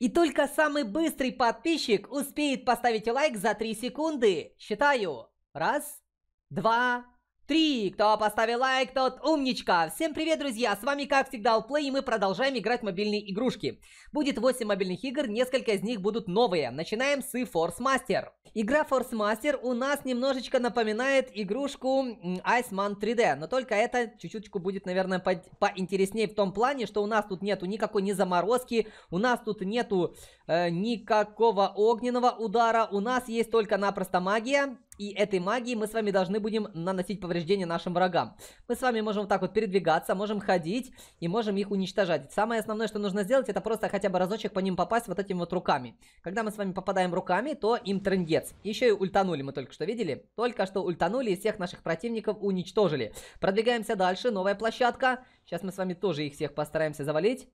И только самый быстрый подписчик успеет поставить лайк за 3 секунды. Считаю. Раз, два, Три! Кто поставил лайк, тот умничка! Всем привет, друзья! С вами, как всегда, Алплей, и мы продолжаем играть в мобильные игрушки. Будет 8 мобильных игр, несколько из них будут новые. Начинаем с Force Master. Игра Force Master у нас немножечко напоминает игрушку Iceman 3D, но только это чуть-чуточку будет, наверное, по поинтереснее в том плане, что у нас тут нету никакой ни заморозки, у нас тут нету э, никакого огненного удара, у нас есть только-напросто магия, и этой магией мы с вами должны будем наносить повреждения нашим врагам. Мы с вами можем вот так вот передвигаться, можем ходить и можем их уничтожать. Самое основное, что нужно сделать, это просто хотя бы разочек по ним попасть вот этими вот руками. Когда мы с вами попадаем руками, то им трендец. Еще и ультанули мы только что, видели? Только что ультанули и всех наших противников уничтожили. Продвигаемся дальше, новая площадка. Сейчас мы с вами тоже их всех постараемся завалить.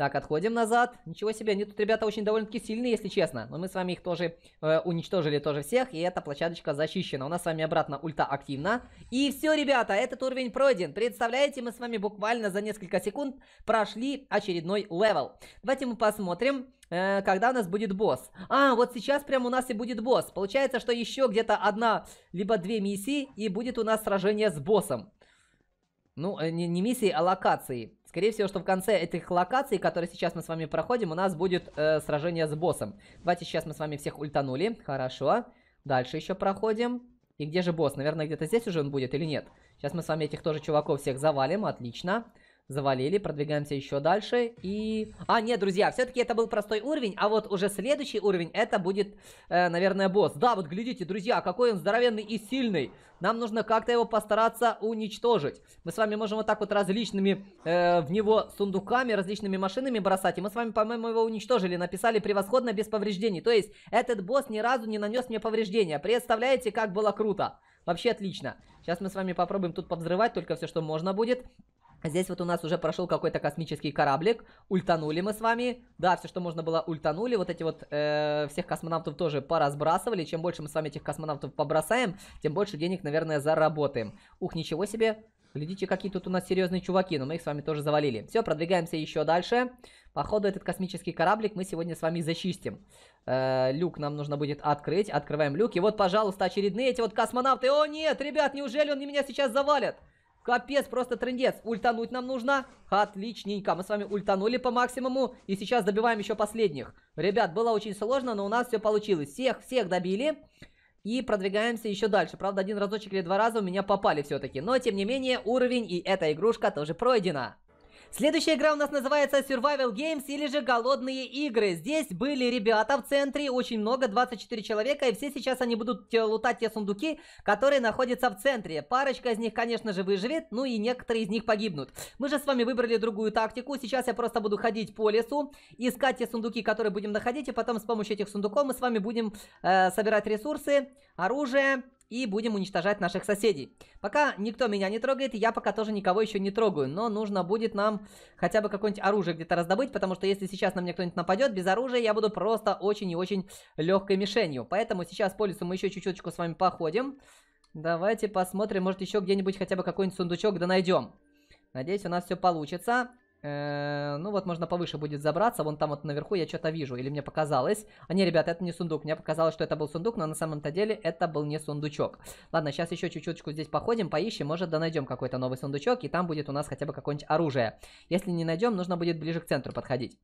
Так, отходим назад. Ничего себе, они тут, ребята, очень довольно-таки сильные, если честно. Но мы с вами их тоже э, уничтожили тоже всех, и эта площадочка защищена. У нас с вами обратно ульта активна. И все, ребята, этот уровень пройден. Представляете, мы с вами буквально за несколько секунд прошли очередной левел. Давайте мы посмотрим э, когда у нас будет босс. А, вот сейчас прямо у нас и будет босс. Получается, что еще где-то одна, либо две миссии, и будет у нас сражение с боссом. Ну, э, не, не миссии, а локации. Скорее всего, что в конце этих локаций, которые сейчас мы с вами проходим, у нас будет э, сражение с боссом. Давайте сейчас мы с вами всех ультанули. Хорошо. Дальше еще проходим. И где же босс? Наверное, где-то здесь уже он будет или нет? Сейчас мы с вами этих тоже чуваков всех завалим. Отлично. Завалили, продвигаемся еще дальше и... А, нет, друзья, все-таки это был простой уровень, а вот уже следующий уровень, это будет, э, наверное, босс. Да, вот глядите, друзья, какой он здоровенный и сильный. Нам нужно как-то его постараться уничтожить. Мы с вами можем вот так вот различными э, в него сундуками, различными машинами бросать. И мы с вами, по-моему, его уничтожили. Написали превосходно, без повреждений. То есть, этот босс ни разу не нанес мне повреждения. Представляете, как было круто. Вообще отлично. Сейчас мы с вами попробуем тут повзрывать только все, что можно будет. А здесь вот у нас уже прошел какой-то космический кораблик. Ультанули мы с вами. Да, все, что можно было, ультанули. Вот эти вот э, всех космонавтов тоже поразбрасывали. Чем больше мы с вами этих космонавтов побросаем, тем больше денег, наверное, заработаем. Ух, ничего себе. Глядите, какие тут у нас серьезные чуваки, но мы их с вами тоже завалили. Все, продвигаемся еще дальше. Походу, этот космический кораблик мы сегодня с вами зачистим. Э, люк нам нужно будет открыть. Открываем люк. И вот, пожалуйста, очередные эти вот космонавты. О, нет, ребят, неужели он меня сейчас завалит? Капец, просто трендец. Ультануть нам нужно. Отличненько. Мы с вами ультанули по максимуму. И сейчас добиваем еще последних. Ребят, было очень сложно, но у нас все получилось. Всех, всех добили. И продвигаемся еще дальше. Правда, один разочек или два раза у меня попали все-таки. Но, тем не менее, уровень и эта игрушка тоже пройдена. Следующая игра у нас называется Survival Games или же Голодные игры. Здесь были ребята в центре, очень много, 24 человека, и все сейчас они будут лутать те сундуки, которые находятся в центре. Парочка из них, конечно же, выживет, ну и некоторые из них погибнут. Мы же с вами выбрали другую тактику. Сейчас я просто буду ходить по лесу, искать те сундуки, которые будем находить, и потом с помощью этих сундуков мы с вами будем э, собирать ресурсы, оружие, и будем уничтожать наших соседей. Пока никто меня не трогает, я пока тоже никого еще не трогаю, но нужно будет нам хотя бы какое-нибудь оружие где-то раздобыть, потому что если сейчас на меня кто-нибудь нападет, без оружия я буду просто очень и очень легкой мишенью. Поэтому сейчас по лесу мы еще чуть-чуть с вами походим. Давайте посмотрим, может еще где-нибудь хотя бы какой-нибудь сундучок да найдем. Надеюсь, у нас все получится. Э, ну вот можно повыше будет забраться, вон там вот наверху я что-то вижу, или мне показалось. А не, ребят, это не сундук, мне показалось, что это был сундук, но на самом-то деле это был не сундучок. Ладно, сейчас еще чуть-чуточку здесь походим, поищем, может да найдем какой-то новый сундучок, и там будет у нас хотя бы какое-нибудь оружие. Если не найдем, нужно будет ближе к центру подходить.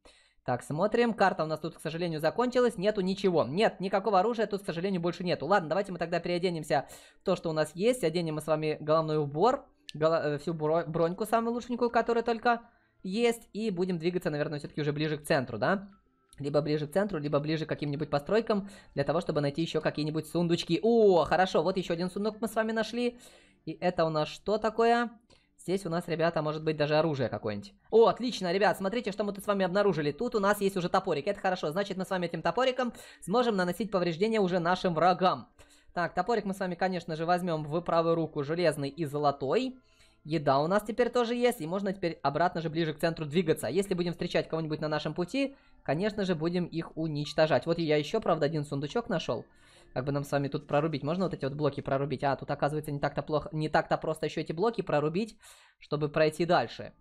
Так, смотрим. Карта у нас тут, к сожалению, закончилась. Нету ничего. Нет, никакого оружия тут, к сожалению, больше нету. Ладно, давайте мы тогда переоденемся в то, что у нас есть. Оденем мы с вами головной убор, голо э, всю броньку самую лучшенькую, которая только есть. И будем двигаться, наверное, все-таки уже ближе к центру, да? Либо ближе к центру, либо ближе к каким-нибудь постройкам, для того, чтобы найти еще какие-нибудь сундучки. О, хорошо, вот еще один сундук мы с вами нашли. И это у нас что такое? Здесь у нас, ребята, может быть даже оружие какое-нибудь. О, отлично, ребят, смотрите, что мы тут с вами обнаружили. Тут у нас есть уже топорик, это хорошо. Значит, мы с вами этим топориком сможем наносить повреждения уже нашим врагам. Так, топорик мы с вами, конечно же, возьмем в правую руку железный и золотой. Еда у нас теперь тоже есть, и можно теперь обратно же ближе к центру двигаться. А если будем встречать кого-нибудь на нашем пути, конечно же, будем их уничтожать. Вот я еще, правда, один сундучок нашел. Как бы нам с вами тут прорубить? Можно вот эти вот блоки прорубить? А, тут, оказывается, не так-то плохо, не так-то просто еще эти блоки прорубить, чтобы пройти дальше.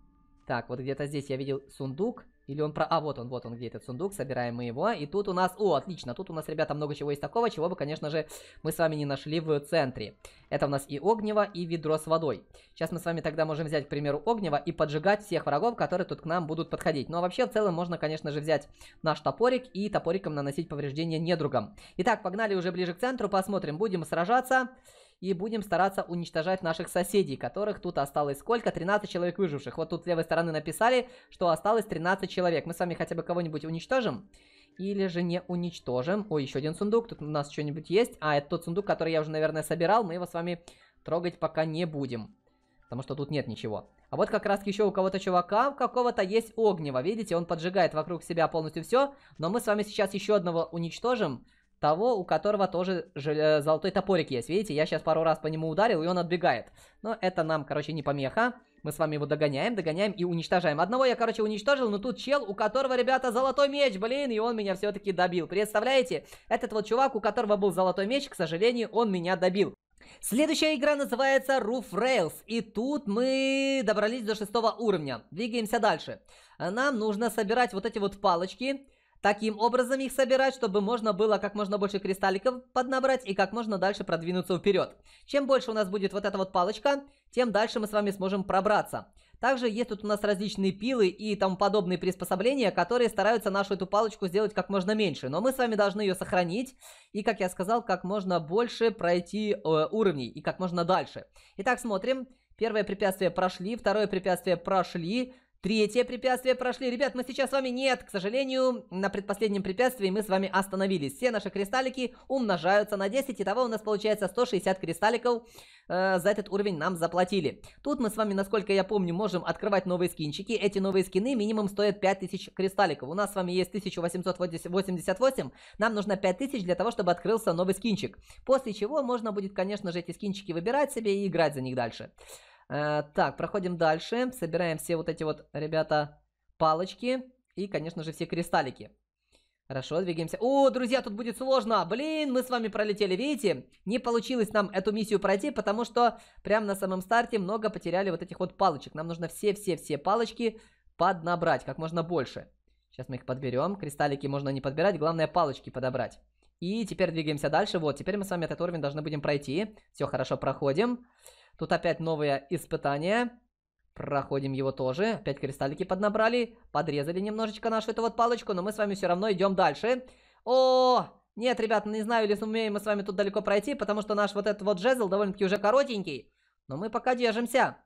Так, вот где-то здесь я видел сундук. Или он про... А, вот он, вот он, где этот сундук, собираем мы его. И тут у нас... О, отлично, тут у нас, ребята, много чего есть такого, чего бы, конечно же, мы с вами не нашли в центре. Это у нас и огнево, и ведро с водой. Сейчас мы с вами тогда можем взять, к примеру, огнево и поджигать всех врагов, которые тут к нам будут подходить. Но ну, а вообще, в целом, можно, конечно же, взять наш топорик и топориком наносить повреждения недругам. Итак, погнали уже ближе к центру, посмотрим, будем сражаться и будем стараться уничтожать наших соседей, которых тут осталось сколько? 13 человек выживших. Вот тут с левой стороны написали, что осталось 13 человек. Мы с вами хотя бы кого-нибудь уничтожим? Или же не уничтожим? Ой, еще один сундук, тут у нас что-нибудь есть. А, это тот сундук, который я уже, наверное, собирал, мы его с вами трогать пока не будем. Потому что тут нет ничего. А вот как раз еще у кого-то чувака, какого-то есть огнево. Видите, он поджигает вокруг себя полностью все. Но мы с вами сейчас еще одного уничтожим того, у которого тоже э, золотой топорик есть. Видите, я сейчас пару раз по нему ударил, и он отбегает. Но это нам, короче, не помеха. Мы с вами его догоняем, догоняем и уничтожаем. Одного я, короче, уничтожил, но тут чел, у которого, ребята, золотой меч, блин, и он меня все-таки добил. Представляете? Этот вот чувак, у которого был золотой меч, к сожалению, он меня добил. Следующая игра называется Roof Rails, и тут мы добрались до шестого уровня. Двигаемся дальше. Нам нужно собирать вот эти вот палочки, Таким образом их собирать, чтобы можно было как можно больше кристалликов поднабрать и как можно дальше продвинуться вперед. Чем больше у нас будет вот эта вот палочка, тем дальше мы с вами сможем пробраться. Также есть тут у нас различные пилы и тому подобные приспособления, которые стараются нашу эту палочку сделать как можно меньше. Но мы с вами должны ее сохранить и, как я сказал, как можно больше пройти э, уровней и как можно дальше. Итак, смотрим. Первое препятствие прошли, второе препятствие прошли, Третье препятствие прошли. Ребят, мы сейчас с вами нет. К сожалению, на предпоследнем препятствии мы с вами остановились. Все наши кристаллики умножаются на 10. Итого у нас получается 160 кристалликов. Э, за этот уровень нам заплатили. Тут мы с вами, насколько я помню, можем открывать новые скинчики. Эти новые скины минимум стоят 5000 кристалликов. У нас с вами есть 1888. Нам нужно 5000 для того, чтобы открылся новый скинчик. После чего можно будет, конечно же, эти скинчики выбирать себе и играть за них дальше. Э, так, проходим дальше. Собираем все вот эти вот, ребята, палочки. И, конечно же, все кристаллики. Хорошо, двигаемся. О, друзья, тут будет сложно. Блин, мы с вами пролетели, видите? Не получилось нам эту миссию пройти, потому что прямо на самом старте много потеряли вот этих вот палочек. Нам нужно все-все-все палочки поднабрать, как можно больше. Сейчас мы их подберем. Кристаллики можно не подбирать, главное палочки подобрать. И теперь двигаемся дальше. Вот, теперь мы с вами этот уровень должны будем пройти. Все, хорошо, проходим. Проходим. Тут опять новое испытание. Проходим его тоже. Опять кристаллики поднабрали. Подрезали немножечко нашу эту вот палочку, но мы с вами все равно идем дальше. О, нет, ребят, не знаю, ли сумеем мы с вами тут далеко пройти, потому что наш вот этот вот жезл довольно-таки уже коротенький. Но мы пока держимся.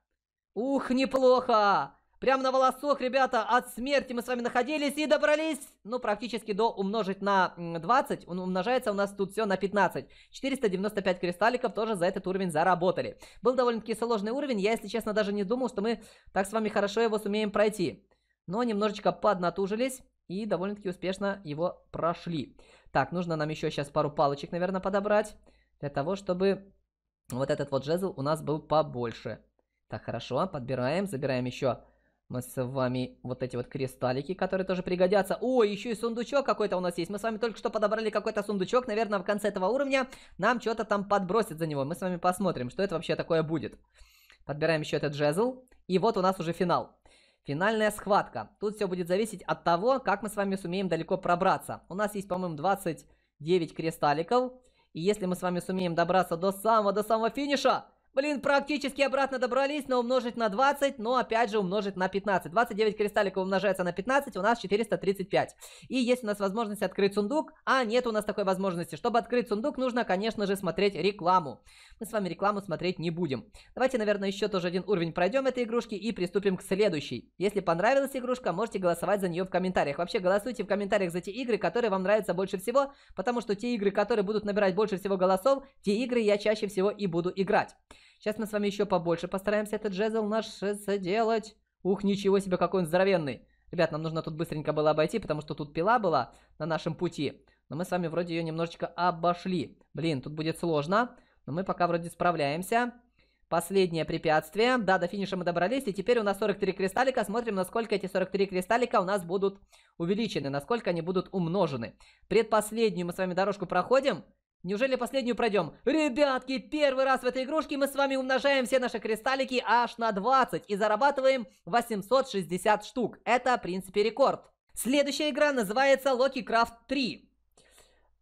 Ух, неплохо! Прямо на волосок, ребята, от смерти мы с вами находились и добрались, ну, практически до умножить на 20. Он умножается у нас тут все на 15. 495 кристалликов тоже за этот уровень заработали. Был довольно-таки сложный уровень. Я, если честно, даже не думал, что мы так с вами хорошо его сумеем пройти. Но немножечко поднатужились и довольно-таки успешно его прошли. Так, нужно нам еще сейчас пару палочек, наверное, подобрать. Для того, чтобы вот этот вот жезл у нас был побольше. Так, хорошо, подбираем, забираем еще мы с вами вот эти вот кристаллики, которые тоже пригодятся. О, еще и сундучок какой-то у нас есть. Мы с вами только что подобрали какой-то сундучок. Наверное, в конце этого уровня нам что-то там подбросит за него. Мы с вами посмотрим, что это вообще такое будет. Подбираем еще этот джезл. И вот у нас уже финал. Финальная схватка. Тут все будет зависеть от того, как мы с вами сумеем далеко пробраться. У нас есть, по-моему, 29 кристалликов. И если мы с вами сумеем добраться до самого-до самого финиша, Блин, практически обратно добрались, но умножить на 20, но опять же умножить на 15. 29 кристалликов умножается на 15, у нас 435. И есть у нас возможность открыть сундук, а нет у нас такой возможности. Чтобы открыть сундук, нужно, конечно же, смотреть рекламу. Мы с вами рекламу смотреть не будем. Давайте, наверное, еще тоже один уровень пройдем этой игрушки и приступим к следующей. Если понравилась игрушка, можете голосовать за нее в комментариях. Вообще, голосуйте в комментариях за те игры, которые вам нравятся больше всего, потому что те игры, которые будут набирать больше всего голосов, те игры я чаще всего и буду играть. Сейчас мы с вами еще побольше постараемся этот джезл наш сделать. Ух, ничего себе, какой он здоровенный. Ребят, нам нужно тут быстренько было обойти, потому что тут пила была на нашем пути. Но мы с вами вроде ее немножечко обошли. Блин, тут будет сложно. Но мы пока вроде справляемся. Последнее препятствие. Да, до финиша мы добрались. И теперь у нас 43 кристаллика. Смотрим, насколько эти 43 кристаллика у нас будут увеличены. Насколько они будут умножены. Предпоследнюю мы с вами дорожку проходим. Неужели последнюю пройдем? Ребятки, первый раз в этой игрушке мы с вами умножаем все наши кристаллики аж на 20 и зарабатываем 860 штук. Это, в принципе, рекорд. Следующая игра называется Loki Craft 3.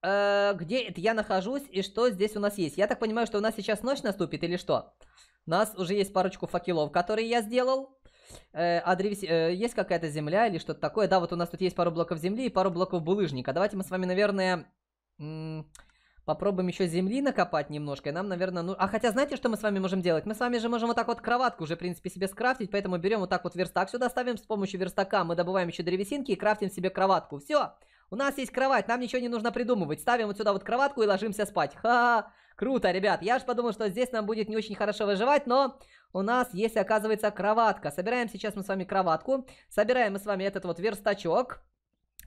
Э, где это я нахожусь и что здесь у нас есть? Я так понимаю, что у нас сейчас ночь наступит или что? У нас уже есть парочку факелов, которые я сделал. Э, а древес... э, есть какая-то земля или что-то такое? Да, вот у нас тут есть пару блоков земли и пару блоков булыжника. Давайте мы с вами, наверное... М Попробуем еще земли накопать немножко, и нам, наверное, ну... А хотя, знаете, что мы с вами можем делать? Мы с вами же можем вот так вот кроватку уже, в принципе, себе скрафтить, поэтому берем вот так вот верстак сюда ставим, с помощью верстака мы добываем еще древесинки и крафтим себе кроватку. Все, у нас есть кровать, нам ничего не нужно придумывать. Ставим вот сюда вот кроватку и ложимся спать. Ха-ха, круто, ребят. Я же подумал, что здесь нам будет не очень хорошо выживать, но у нас есть, оказывается, кроватка. Собираем сейчас мы с вами кроватку, собираем мы с вами этот вот верстачок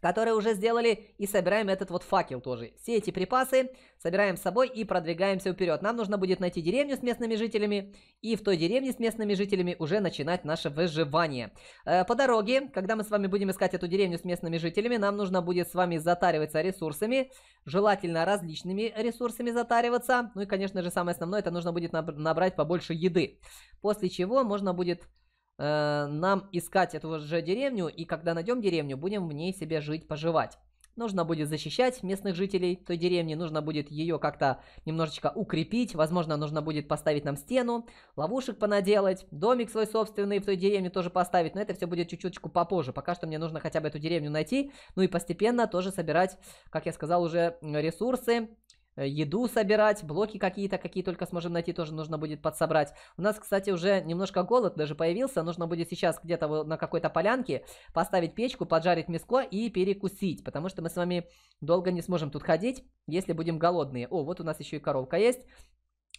которые уже сделали, и собираем этот вот факел тоже. Все эти припасы собираем с собой и продвигаемся вперед. Нам нужно будет найти деревню с местными жителями, и в той деревне с местными жителями уже начинать наше выживание. Э, по дороге, когда мы с вами будем искать эту деревню с местными жителями, нам нужно будет с вами затариваться ресурсами, желательно различными ресурсами затариваться. Ну и, конечно же, самое основное, это нужно будет набрать побольше еды. После чего можно будет э, нам искать эту же деревню, и когда найдем деревню, будем в ней себе жить, поживать. Нужно будет защищать местных жителей той деревни, нужно будет ее как-то немножечко укрепить, возможно, нужно будет поставить нам стену, ловушек понаделать, домик свой собственный в той деревне тоже поставить, но это все будет чуть-чуть попозже. Пока что мне нужно хотя бы эту деревню найти, ну и постепенно тоже собирать, как я сказал уже, ресурсы, Э, еду собирать, блоки какие-то, какие только сможем найти, тоже нужно будет подсобрать. У нас, кстати, уже немножко голод даже появился, нужно будет сейчас где-то на какой-то полянке поставить печку, поджарить мяско и перекусить, потому что мы с вами долго не сможем тут ходить, если будем голодные. О, вот у нас еще и коровка есть,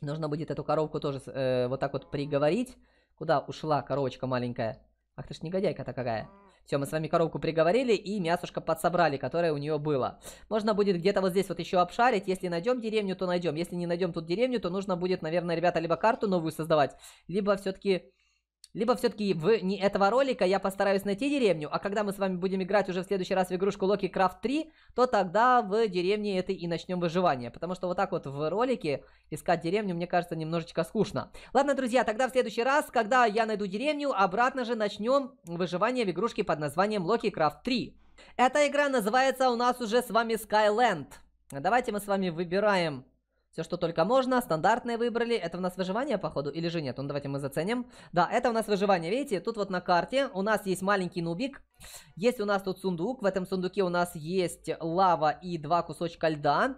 нужно будет эту коровку тоже э, вот так вот приговорить. Куда ушла коровочка маленькая? Ах ты ж негодяйка-то какая. Все, мы с вами коробку приговорили и мясушко подсобрали, которое у нее было. Можно будет где-то вот здесь вот еще обшарить. Если найдем деревню, то найдем. Если не найдем тут деревню, то нужно будет, наверное, ребята, либо карту новую создавать, либо все-таки либо все-таки в не этого ролика я постараюсь найти деревню, а когда мы с вами будем играть уже в следующий раз в игрушку Локи Крафт 3, то тогда в деревне этой и начнем выживание. Потому что вот так вот в ролике искать деревню, мне кажется, немножечко скучно. Ладно, друзья, тогда в следующий раз, когда я найду деревню, обратно же начнем выживание в игрушке под названием Локи Крафт 3. Эта игра называется у нас уже с вами Skyland. Давайте мы с вами выбираем все, что только можно. Стандартные выбрали. Это у нас выживание, походу, или же нет? Ну, давайте мы заценим. Да, это у нас выживание. Видите, тут вот на карте у нас есть маленький нубик. Есть у нас тут сундук. В этом сундуке у нас есть лава и два кусочка льда.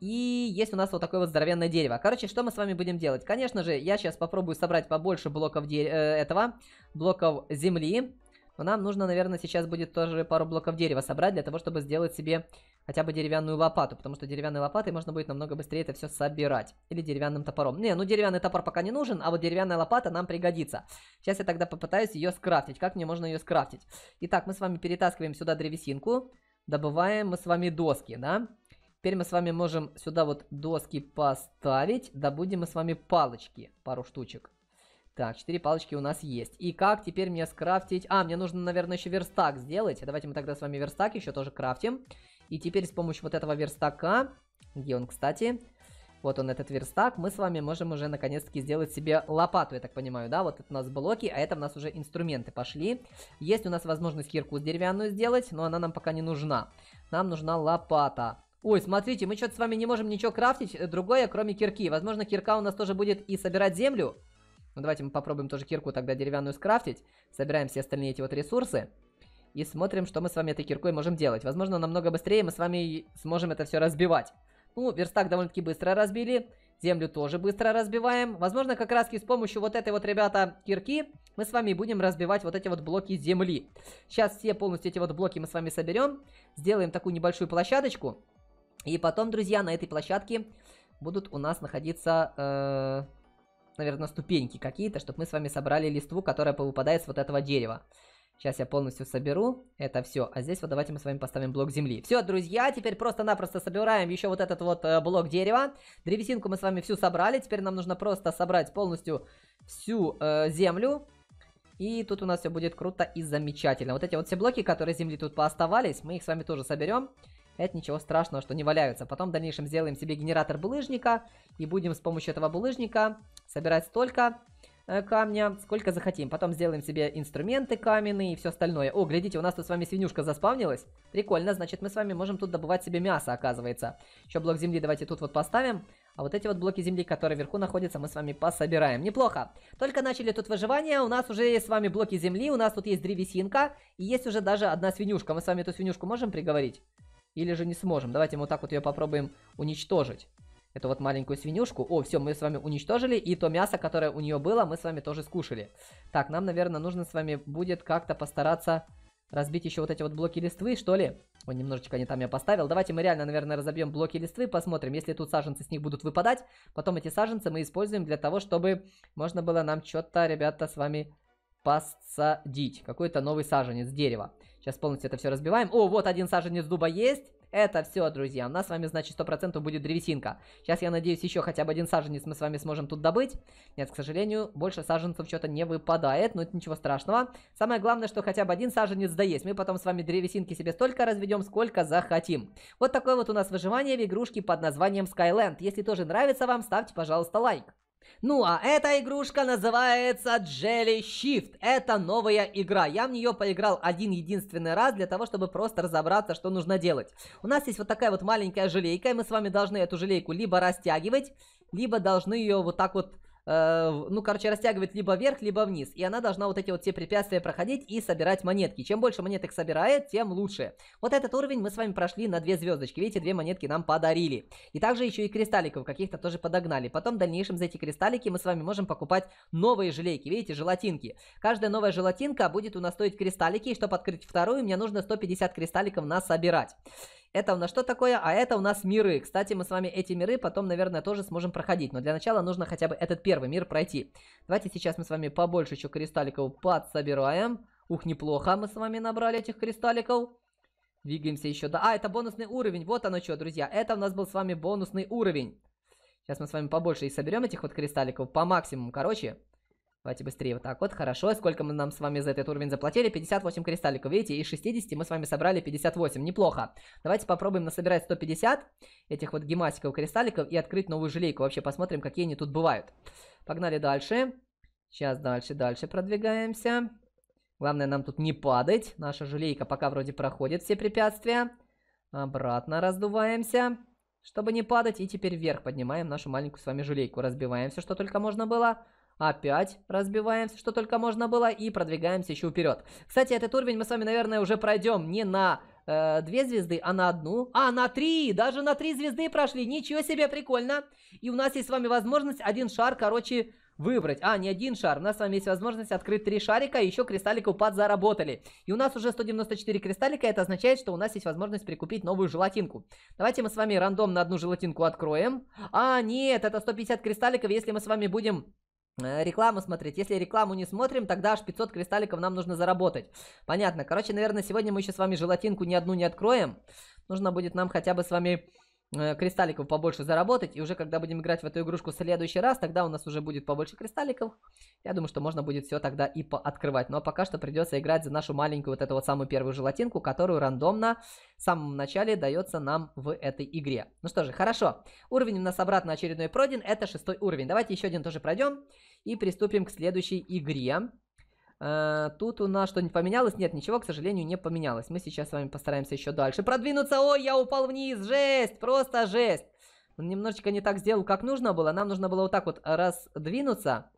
И есть у нас вот такое вот здоровенное дерево. Короче, что мы с вами будем делать? Конечно же, я сейчас попробую собрать побольше блоков дерь... Э, этого, блоков земли. Но нам нужно, наверное, сейчас будет тоже пару блоков дерева собрать для того, чтобы сделать себе хотя бы деревянную лопату, потому что деревянной лопатой можно будет намного быстрее это все собирать. Или деревянным топором. Не, ну деревянный топор пока не нужен, а вот деревянная лопата нам пригодится. Сейчас я тогда попытаюсь ее скрафтить. Как мне можно ее скрафтить? Итак, мы с вами перетаскиваем сюда древесинку. Добываем мы с вами доски, да? Теперь мы с вами можем сюда вот доски поставить. Добудем мы с вами палочки, пару штучек. Так, 4 палочки у нас есть. И как теперь мне скрафтить? А, мне нужно, наверное, еще верстак сделать. Давайте мы тогда с вами верстак еще тоже крафтим. И теперь с помощью вот этого верстака, где он, кстати, вот он этот верстак, мы с вами можем уже наконец-таки сделать себе лопату, я так понимаю, да? Вот это у нас блоки, а это у нас уже инструменты пошли. Есть у нас возможность кирку деревянную сделать, но она нам пока не нужна. Нам нужна лопата. Ой, смотрите, мы что-то с вами не можем ничего крафтить э, другое, кроме кирки. Возможно, кирка у нас тоже будет и собирать землю. Ну, давайте мы попробуем тоже кирку тогда деревянную скрафтить. Собираем все остальные эти вот ресурсы и смотрим, что мы с вами этой киркой можем делать. Возможно, намного быстрее мы с вами сможем это все разбивать. Ну, верстак довольно-таки быстро разбили. Землю тоже быстро разбиваем. Возможно, как раз с помощью вот этой вот, ребята, кирки мы с вами будем разбивать вот эти вот блоки земли. Сейчас все полностью эти вот блоки мы с вами соберем. Сделаем такую небольшую площадочку. И потом, друзья, на этой площадке будут у нас находиться, э, наверное, ступеньки какие-то, чтобы мы с вами собрали листву, которая выпадает с вот этого дерева. Сейчас я полностью соберу это все. А здесь вот давайте мы с вами поставим блок земли. Все, друзья, теперь просто-напросто собираем еще вот этот вот э, блок дерева. Древесинку мы с вами всю собрали. Теперь нам нужно просто собрать полностью всю э, землю. И тут у нас все будет круто и замечательно. Вот эти вот все блоки, которые земли тут пооставались, мы их с вами тоже соберем. Это ничего страшного, что не валяются. Потом в дальнейшем сделаем себе генератор булыжника. И будем с помощью этого булыжника собирать столько Э, камня, сколько захотим. Потом сделаем себе инструменты каменные и все остальное. О, глядите, у нас тут с вами свинюшка заспавнилась. Прикольно, значит мы с вами можем тут добывать себе мясо, оказывается. Еще блок земли давайте тут вот поставим. А вот эти вот блоки земли, которые вверху находятся, мы с вами пособираем. Неплохо. Только начали тут выживание, у нас уже есть с вами блоки земли, у нас тут есть древесинка, и есть уже даже одна свинюшка. Мы с вами эту свинюшку можем приговорить? Или же не сможем? Давайте мы вот так вот ее попробуем уничтожить эту вот маленькую свинюшку. О, все, мы с вами уничтожили, и то мясо, которое у нее было, мы с вами тоже скушали. Так, нам, наверное, нужно с вами будет как-то постараться разбить еще вот эти вот блоки листвы, что ли? Ой, немножечко не там я поставил. Давайте мы реально, наверное, разобьем блоки листвы, посмотрим, если тут саженцы с них будут выпадать. Потом эти саженцы мы используем для того, чтобы можно было нам что-то, ребята, с вами посадить. Какой-то новый саженец дерева. Сейчас полностью это все разбиваем. О, вот один саженец дуба есть. Это все, друзья. У нас с вами, значит, 100% будет древесинка. Сейчас, я надеюсь, еще хотя бы один саженец мы с вами сможем тут добыть. Нет, к сожалению, больше саженцев что-то не выпадает, но это ничего страшного. Самое главное, что хотя бы один саженец да есть. Мы потом с вами древесинки себе столько разведем, сколько захотим. Вот такое вот у нас выживание в игрушке под названием Skyland. Если тоже нравится вам, ставьте, пожалуйста, лайк. Ну а эта игрушка называется Jelly Shift. Это новая игра. Я в нее поиграл один единственный раз для того, чтобы просто разобраться, что нужно делать. У нас есть вот такая вот маленькая желейка, и мы с вами должны эту желейку либо растягивать, либо должны ее вот так вот Э, ну, короче, растягивает либо вверх, либо вниз. И она должна вот эти вот все препятствия проходить и собирать монетки. Чем больше монеток собирает, тем лучше. Вот этот уровень мы с вами прошли на две звездочки. Видите, две монетки нам подарили. И также еще и кристалликов каких-то тоже подогнали. Потом в дальнейшем за эти кристаллики мы с вами можем покупать новые желейки. Видите, желатинки. Каждая новая желатинка будет у нас стоить кристаллики. И чтобы открыть вторую, мне нужно 150 кристалликов нас собирать. Это у нас что такое? А это у нас миры. Кстати, мы с вами эти миры потом, наверное, тоже сможем проходить. Но для начала нужно хотя бы этот первый мир пройти. Давайте сейчас мы с вами побольше еще кристалликов подсобираем. Ух, неплохо мы с вами набрали этих кристалликов. Двигаемся еще. Да, а, это бонусный уровень. Вот оно что, друзья. Это у нас был с вами бонусный уровень. Сейчас мы с вами побольше и соберем этих вот кристалликов по максимуму, короче. Давайте быстрее, вот так вот, хорошо. Сколько мы нам с вами за этот уровень заплатили? 58 кристалликов, видите? Из 60 мы с вами собрали 58, неплохо. Давайте попробуем насобирать 150 этих вот гематиков кристалликов и открыть новую желейку. Вообще посмотрим, какие они тут бывают. Погнали дальше. Сейчас дальше, дальше продвигаемся. Главное нам тут не падать. Наша желейка пока вроде проходит все препятствия. Обратно раздуваемся, чтобы не падать. И теперь вверх поднимаем нашу маленькую с вами желейку. Разбиваем все, что только можно было. Опять разбиваемся, что только можно было, и продвигаемся еще вперед. Кстати, этот уровень мы с вами, наверное, уже пройдем не на э, две звезды, а на одну. А, на три! Даже на три звезды прошли! Ничего себе, прикольно! И у нас есть с вами возможность один шар, короче, выбрать. А, не один шар. У нас с вами есть возможность открыть три шарика, и еще кристалликов подзаработали. И у нас уже 194 кристаллика, это означает, что у нас есть возможность прикупить новую желатинку. Давайте мы с вами рандомно одну желатинку откроем. А, нет, это 150 кристалликов, если мы с вами будем Э, рекламу смотреть. Если рекламу не смотрим, тогда аж 500 кристалликов нам нужно заработать. Понятно. Короче, наверное, сегодня мы еще с вами желатинку ни одну не откроем. Нужно будет нам хотя бы с вами э, кристалликов побольше заработать. И уже когда будем играть в эту игрушку в следующий раз, тогда у нас уже будет побольше кристалликов. Я думаю, что можно будет все тогда и пооткрывать. Но ну, а пока что придется играть за нашу маленькую вот эту вот самую первую желатинку, которую рандомно в самом начале дается нам в этой игре. Ну что же, хорошо. Уровень у нас обратно очередной пройден. Это шестой уровень. Давайте еще один тоже пройдем. И приступим к следующей игре. Э, тут у нас что-нибудь поменялось? Нет, ничего, к сожалению, не поменялось. Мы сейчас с вами постараемся еще дальше продвинуться. Ой, я упал вниз, жесть, просто жесть. Немножечко не так сделал, как нужно было. Нам нужно было вот так вот раздвинуться.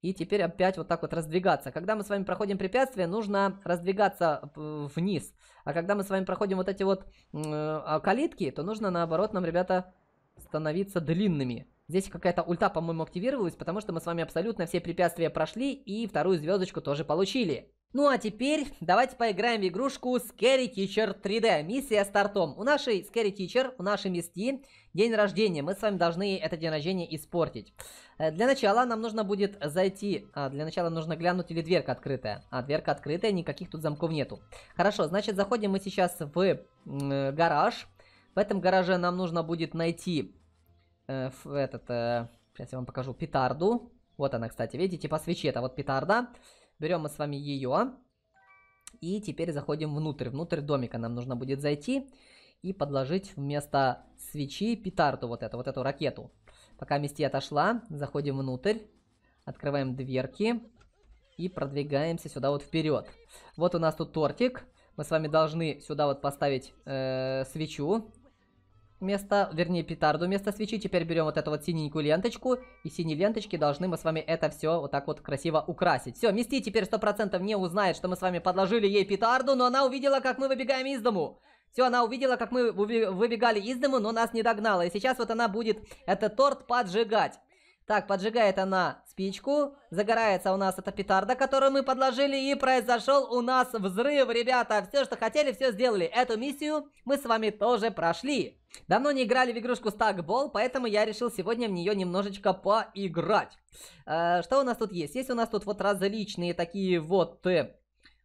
И теперь опять вот так вот раздвигаться. Когда мы с вами проходим препятствия, нужно раздвигаться вниз. А когда мы с вами проходим вот эти вот э, калитки, то нужно наоборот нам, ребята, становиться длинными. Здесь какая-то ульта, по-моему, активировалась, потому что мы с вами абсолютно все препятствия прошли и вторую звездочку тоже получили. Ну а теперь давайте поиграем в игрушку Scary Teacher 3D. Миссия стартом. У нашей Scary Teacher, у нашей Мисти день рождения. Мы с вами должны это день рождения испортить. Э, для начала нам нужно будет зайти... А, для начала нужно глянуть, или дверка открытая. А, дверка открытая, никаких тут замков нету. Хорошо, значит, заходим мы сейчас в э, гараж. В этом гараже нам нужно будет найти в э, этот... сейчас э, я вам покажу петарду. Вот она, кстати, видите, по свече это вот петарда. Берем мы с вами ее. И теперь заходим внутрь. Внутрь домика нам нужно будет зайти и подложить вместо свечи петарду вот эту, вот эту ракету. Пока Мисти отошла, заходим внутрь, открываем дверки и продвигаемся сюда вот вперед. Вот у нас тут тортик. Мы с вами должны сюда вот поставить э, свечу вместо, вернее, петарду вместо свечи. Теперь берем вот эту вот синенькую ленточку. И синие ленточки должны мы с вами это все вот так вот красиво украсить. Все, Мисти теперь 100% не узнает, что мы с вами подложили ей петарду, но она увидела, как мы выбегаем из дому. Все, она увидела, как мы выбегали из дому, но нас не догнала. И сейчас вот она будет этот торт поджигать. Так, поджигает она спичку, загорается у нас эта петарда, которую мы подложили, и произошел у нас взрыв, ребята. Все, что хотели, все сделали. Эту миссию мы с вами тоже прошли. Давно не играли в игрушку Стакбол, поэтому я решил сегодня в нее немножечко поиграть. Э, что у нас тут есть? Есть у нас тут вот различные такие вот э,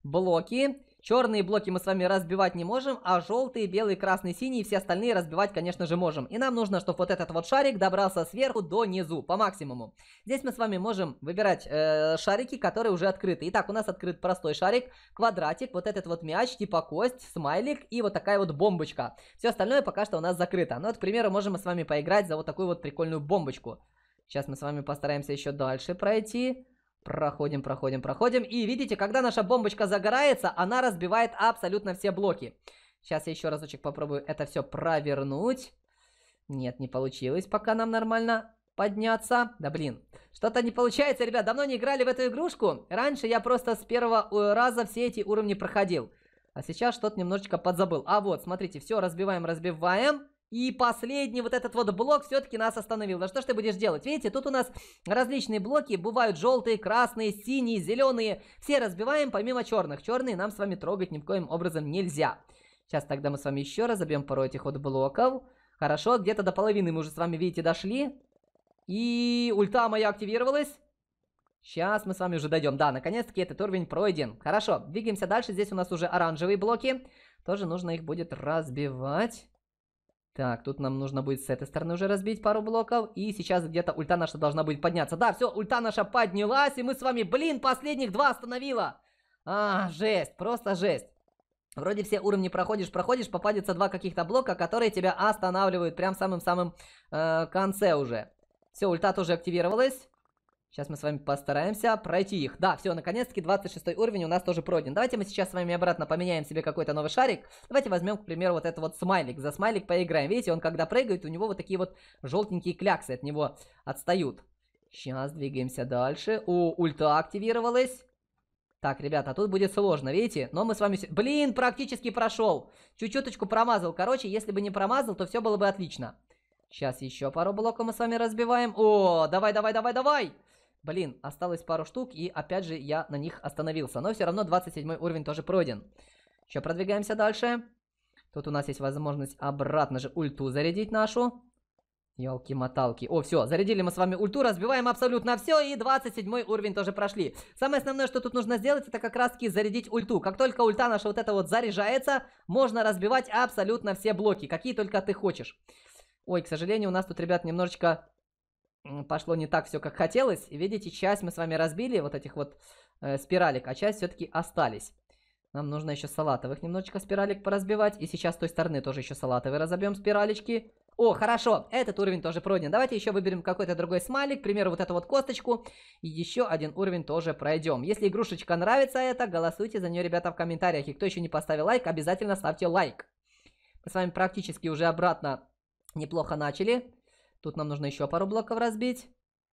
блоки. Черные блоки мы с вами разбивать не можем, а желтые, белые, красные, синие и все остальные разбивать, конечно же, можем. И нам нужно, чтобы вот этот вот шарик добрался сверху до низу, по максимуму. Здесь мы с вами можем выбирать э, шарики, которые уже открыты. Итак, у нас открыт простой шарик, квадратик, вот этот вот мяч, типа кость, смайлик и вот такая вот бомбочка. Все остальное пока что у нас закрыто. Но, ну вот, к примеру, можем мы с вами поиграть за вот такую вот прикольную бомбочку. Сейчас мы с вами постараемся еще дальше пройти. Проходим, проходим, проходим. И видите, когда наша бомбочка загорается, она разбивает абсолютно все блоки. Сейчас я еще разочек попробую это все провернуть. Нет, не получилось пока нам нормально подняться. Да блин, что-то не получается, ребят. Давно не играли в эту игрушку. Раньше я просто с первого э, раза все эти уровни проходил. А сейчас что-то немножечко подзабыл. А вот, смотрите, все разбиваем, разбиваем. И последний вот этот вот блок все-таки нас остановил. Да что ж ты будешь делать? Видите, тут у нас различные блоки. Бывают желтые, красные, синие, зеленые. Все разбиваем, помимо черных. Черные нам с вами трогать ни в коем образом нельзя. Сейчас тогда мы с вами еще раз забьем пару этих вот блоков. Хорошо, где-то до половины мы уже с вами, видите, дошли. И ульта моя активировалась. Сейчас мы с вами уже дойдем. Да, наконец-таки этот уровень пройден. Хорошо, двигаемся дальше. Здесь у нас уже оранжевые блоки. Тоже нужно их будет разбивать. Так, тут нам нужно будет с этой стороны уже разбить пару блоков. И сейчас где-то ульта наша должна будет подняться. Да, все, ульта наша поднялась, и мы с вами, блин, последних два остановила. А, жесть, просто жесть. Вроде все уровни проходишь, проходишь, попадется два каких-то блока, которые тебя останавливают прям в самом-самом э, конце уже. Все, ульта тоже активировалась. Сейчас мы с вами постараемся пройти их. Да, все, наконец-таки 26 уровень у нас тоже пройден. Давайте мы сейчас с вами обратно поменяем себе какой-то новый шарик. Давайте возьмем, к примеру, вот этот вот смайлик. За смайлик поиграем. Видите, он когда прыгает, у него вот такие вот желтенькие кляксы от него отстают. Сейчас двигаемся дальше. О, ульта активировалась. Так, ребята, а тут будет сложно, видите? Но мы с вами... Блин, практически прошел. Чуть-чуточку промазал. Короче, если бы не промазал, то все было бы отлично. Сейчас еще пару блоков мы с вами разбиваем. О, давай, давай, давай, давай. Блин, осталось пару штук, и опять же я на них остановился. Но все равно 27 уровень тоже пройден. Еще продвигаемся дальше. Тут у нас есть возможность обратно же ульту зарядить нашу. Елки-моталки. О, все, зарядили мы с вами ульту, разбиваем абсолютно все, и 27 уровень тоже прошли. Самое основное, что тут нужно сделать, это как раз таки зарядить ульту. Как только ульта наша вот эта вот заряжается, можно разбивать абсолютно все блоки, какие только ты хочешь. Ой, к сожалению, у нас тут, ребят, немножечко пошло не так все, как хотелось. И видите, часть мы с вами разбили, вот этих вот э, спиралек, а часть все-таки остались. Нам нужно еще салатовых немножечко спиралек поразбивать. И сейчас с той стороны тоже еще салатовые разобьем спиралечки. О, хорошо, этот уровень тоже пройден. Давайте еще выберем какой-то другой смайлик, к примеру, вот эту вот косточку. И еще один уровень тоже пройдем. Если игрушечка нравится это, голосуйте за нее, ребята, в комментариях. И кто еще не поставил лайк, обязательно ставьте лайк. Мы с вами практически уже обратно неплохо начали. Тут нам нужно еще пару блоков разбить.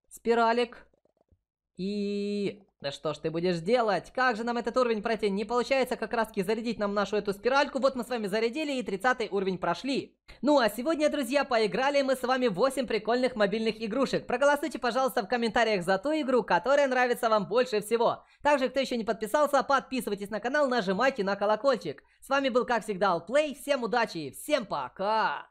Спиралик. И... Да что ж ты будешь делать? Как же нам этот уровень пройти? Не получается как раз таки зарядить нам нашу эту спиральку. Вот мы с вами зарядили и 30 уровень прошли. Ну а сегодня, друзья, поиграли мы с вами 8 прикольных мобильных игрушек. Проголосуйте, пожалуйста, в комментариях за ту игру, которая нравится вам больше всего. Также, кто еще не подписался, подписывайтесь на канал, нажимайте на колокольчик. С вами был, как всегда, Алплей. Всем удачи и всем пока!